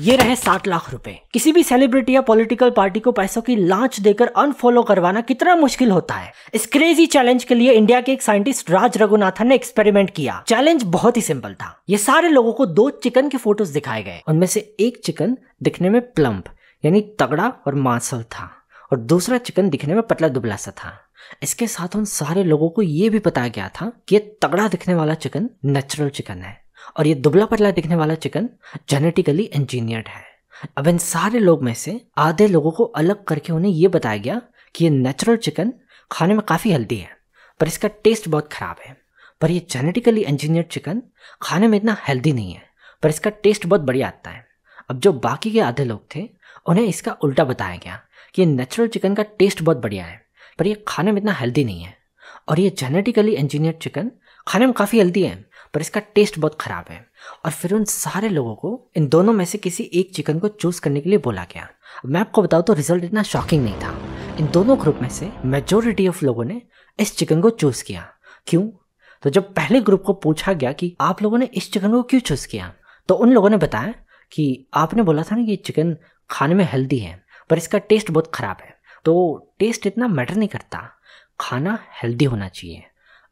ये रहे साठ लाख रुपए किसी भी सेलिब्रिटी या पॉलिटिकल पार्टी को पैसों की लांच देकर अनफॉलो करवाना कितना मुश्किल होता है इस क्रेजी चैलेंज के लिए इंडिया के एक साइंटिस्ट राज रघुनाथन ने एक्सपेरिमेंट किया चैलेंज बहुत ही सिंपल था ये सारे लोगों को दो चिकन के फोटोज दिखाए गए उनमें से एक चिकन दिखने में प्लम्प यानी तगड़ा और मांसल था और दूसरा चिकन दिखने में पतला दुबला सा था इसके साथ उन सारे लोगों को ये भी बताया गया था कि यह तगड़ा दिखने वाला चिकन नेचुरल चिकन है और ये दुबला पतला दिखने वाला चिकन जेनेटिकली इंजीनियर्ड है अब इन सारे लोग में से आधे लोगों को अलग करके उन्हें ये बताया गया कि ये नेचुरल चिकन खाने में काफ़ी हेल्दी है पर इसका टेस्ट बहुत ख़राब है पर ये जेनेटिकली इंजीनियर्ड चिकन खाने में इतना हेल्दी नहीं है पर इसका टेस्ट बहुत बढ़िया आता है अब जो बाकी के आधे लोग थे उन्हें इसका उल्टा बताया गया कि ये नेचुरल चिकन का टेस्ट बहुत बढ़िया है पर ये खाने में इतना हेल्दी नहीं है और ये जेनेटिकली इंजीनियर्ड चिकन खाने में काफ़ी हेल्दी है पर इसका टेस्ट बहुत ख़राब है और फिर उन सारे लोगों को इन दोनों में से किसी एक चिकन को चूज़ करने के लिए बोला गया मैं आपको बताऊँ तो रिजल्ट इतना शॉकिंग नहीं था इन दोनों ग्रुप में से मेजोरिटी ऑफ लोगों ने इस चिकन को चूज़ किया क्यों तो जब पहले ग्रुप को पूछा गया कि आप लोगों ने इस चिकन को क्यों चूज़ किया तो उन लोगों ने बताया कि आपने बोला था ना कि चिकन खाने में हेल्दी है पर इसका टेस्ट बहुत ख़राब है तो टेस्ट इतना मैटर नहीं करता खाना हेल्दी होना चाहिए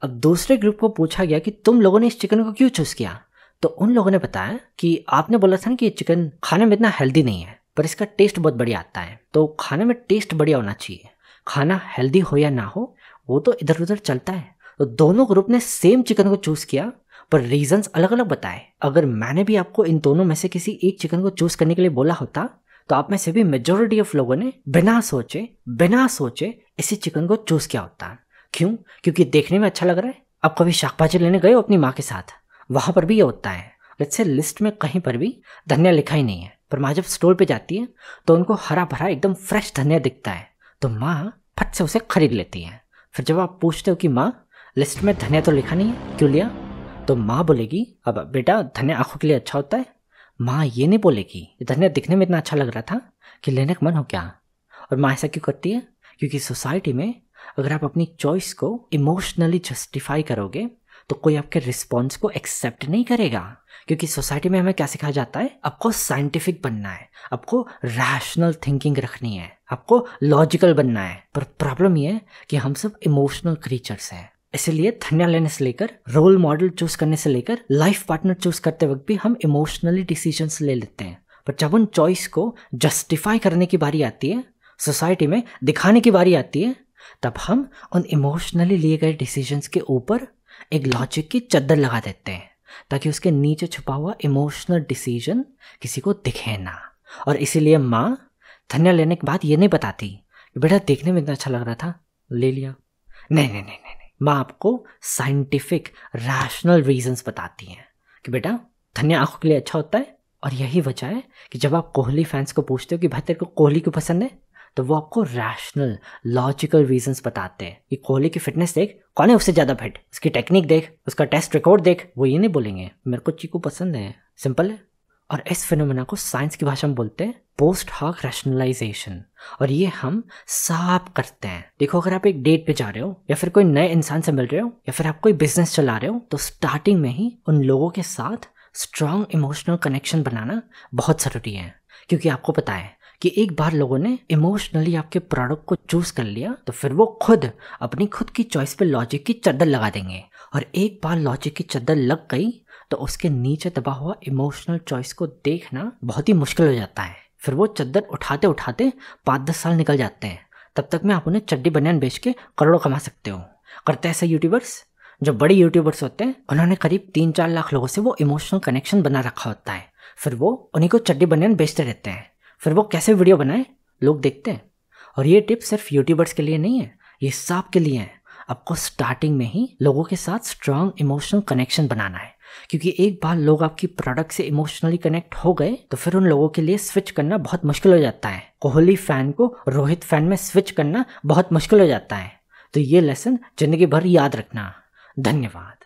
अब दूसरे ग्रुप को पूछा गया कि तुम लोगों ने इस चिकन को क्यों चूज़ किया तो उन लोगों ने बताया कि आपने बोला था ना कि चिकन खाने में इतना हेल्दी नहीं है पर इसका टेस्ट बहुत बढ़िया आता है तो खाने में टेस्ट बढ़िया होना चाहिए खाना हेल्दी हो या ना हो वो तो इधर उधर चलता है तो दोनों ग्रुप ने सेम चिकन को चूज़ किया पर रीजंस अलग अलग बताए अगर मैंने भी आपको इन दोनों में से किसी एक चिकन को चूज़ करने के लिए बोला होता तो आप में से भी मेजोरिटी ऑफ लोगों ने बिना सोचे बिना सोचे इसी चिकन को चूज़ किया होता क्यों क्योंकि देखने में अच्छा लग रहा है अब कभी शाकभाजी लेने गए हो अपनी माँ के साथ वहाँ पर भी ये होता है लेट्स से लिस्ट में कहीं पर भी धनिया लिखा ही नहीं है पर माँ जब स्टोर पे जाती है तो उनको हरा भरा एकदम फ्रेश धनिया दिखता है तो माँ फट से उसे खरीद लेती है फिर जब आप पूछते हो कि माँ लिस्ट में धनिया तो लिखा नहीं है क्यों लिया तो माँ बोलेगी अब बेटा धनिया आँखों के लिए अच्छा होता है माँ ये नहीं बोलेगी धनिया दिखने में इतना अच्छा लग रहा था कि लेने का मन हो क्या और माँ ऐसा क्यों करती है क्योंकि सोसाइटी में अगर आप अपनी चॉइस को इमोशनली जस्टिफाई करोगे तो कोई आपके रिस्पॉन्स को एक्सेप्ट नहीं करेगा क्योंकि सोसाइटी में हमें क्या सिखाया जाता है आपको साइंटिफिक बनना है आपको रैशनल थिंकिंग रखनी है आपको लॉजिकल बनना है पर प्रॉब्लम यह है कि हम सब इमोशनल क्रीचर्स हैं इसलिए धनिया लेने से लेकर रोल मॉडल चूज करने से लेकर लाइफ पार्टनर चूज करते वक्त भी हम इमोशनली डिसीजंस ले लेते हैं पर जब उन चॉइस को जस्टिफाई करने की बारी आती है सोसाइटी में दिखाने की बारी आती है तब हम उन इमोशनली लिए गए डिसीजंस के ऊपर एक लॉजिक की चद्दर लगा देते हैं ताकि उसके नीचे छुपा हुआ इमोशनल डिसीजन किसी को दिखे ना और इसीलिए माँ धनिया लेने के बाद ये नहीं बताती कि बेटा देखने में इतना अच्छा लग रहा था ले लिया नहीं नहीं नहीं नहीं माँ आपको साइंटिफिक रैशनल रीजंस बताती हैं कि बेटा धनिया आंखों के लिए अच्छा होता है और यही वजह है कि जब आप कोहली फैंस को पूछते हो कि भाई तेरे को कोहली क्यों पसंद है तो वो आपको रैशनल लॉजिकल रीजंस बताते हैं कि कोहली की फिटनेस देख कौन है उससे ज़्यादा फिट उसकी टेक्निक देख उसका टेस्ट रिकॉर्ड देख वो ये नहीं बोलेंगे मेरे को चीकू पसंद है सिंपल है और इस फिनोमेना को साइंस की भाषा में बोलते हैं पोस्ट हॉक रैशनलाइजेशन और ये हम साफ करते हैं देखो अगर आप एक डेट पे जा रहे हो या फिर कोई नए इंसान से मिल रहे हो या फिर आप कोई बिजनेस चला रहे हो तो स्टार्टिंग में ही उन लोगों के साथ स्ट्रांग इमोशनल कनेक्शन बनाना बहुत ज़रूरी है क्योंकि आपको पता है कि एक बार लोगों ने इमोशनली आपके प्रोडक्ट को चूज कर लिया तो फिर वो खुद अपनी खुद की चॉइस पे लॉजिक की चद्दर लगा देंगे और एक बार लॉजिक की चद्दर लग गई तो उसके नीचे दबा हुआ इमोशनल चॉइस को देखना बहुत ही मुश्किल हो जाता है फिर वो चद्दर उठाते उठाते पाँच दस साल निकल जाते हैं तब तक में आप उन्हें चड्डी बनियान बेच के करोड़ों कमा सकते हो करते ऐसे यूट्यूबर्स जो बड़े यूट्यूबर्स होते हैं उन्होंने करीब तीन चार लाख लोगों से वो इमोशनल कनेक्शन बना रखा होता है फिर वो उन्हीं को चड्डी बनियान बेचते रहते हैं फिर वो कैसे वीडियो बनाए लोग देखते हैं और ये टिप सिर्फ यूट्यूबर्स के लिए नहीं है ये सब के लिए है आपको स्टार्टिंग में ही लोगों के साथ स्ट्रांग इमोशनल कनेक्शन बनाना है क्योंकि एक बार लोग आपकी प्रोडक्ट से इमोशनली कनेक्ट हो गए तो फिर उन लोगों के लिए स्विच करना बहुत मुश्किल हो जाता है कोहली फैन को रोहित फैन में स्विच करना बहुत मुश्किल हो जाता है तो ये लेसन जिंदगी भर याद रखना धन्यवाद